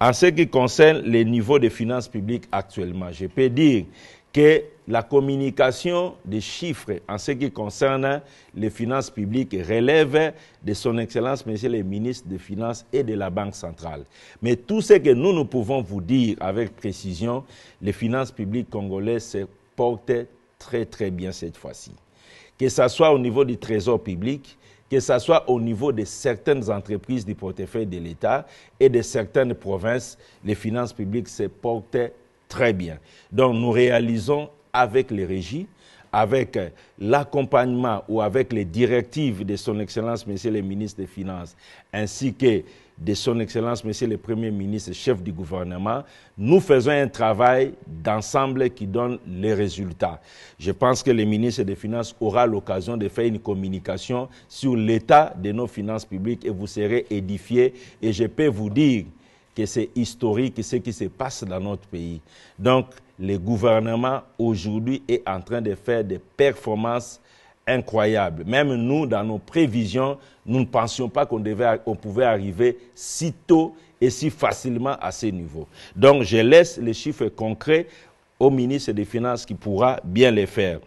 En ce qui concerne le niveaux de finances publiques actuellement, je peux dire que la communication des chiffres en ce qui concerne les finances publiques relève de son Excellence, Monsieur le ministre des Finances et de la Banque centrale. Mais tout ce que nous, nous pouvons vous dire avec précision, les finances publiques congolaises se portent très très bien cette fois-ci que ce soit au niveau du trésor public, que ce soit au niveau de certaines entreprises du portefeuille de l'État et de certaines provinces, les finances publiques se portent très bien. Donc nous réalisons avec les régies, avec l'accompagnement ou avec les directives de son Excellence, Monsieur le ministre des Finances, ainsi que de son Excellence, Monsieur le Premier ministre, chef du gouvernement, nous faisons un travail d'ensemble qui donne les résultats. Je pense que le ministre des Finances aura l'occasion de faire une communication sur l'état de nos finances publiques et vous serez édifiés. Et je peux vous dire que c'est historique ce qui se passe dans notre pays. Donc, le gouvernement aujourd'hui est en train de faire des performances incroyable. Même nous, dans nos prévisions, nous ne pensions pas qu'on on pouvait arriver si tôt et si facilement à ces niveaux. Donc, je laisse les chiffres concrets au ministre des Finances qui pourra bien les faire.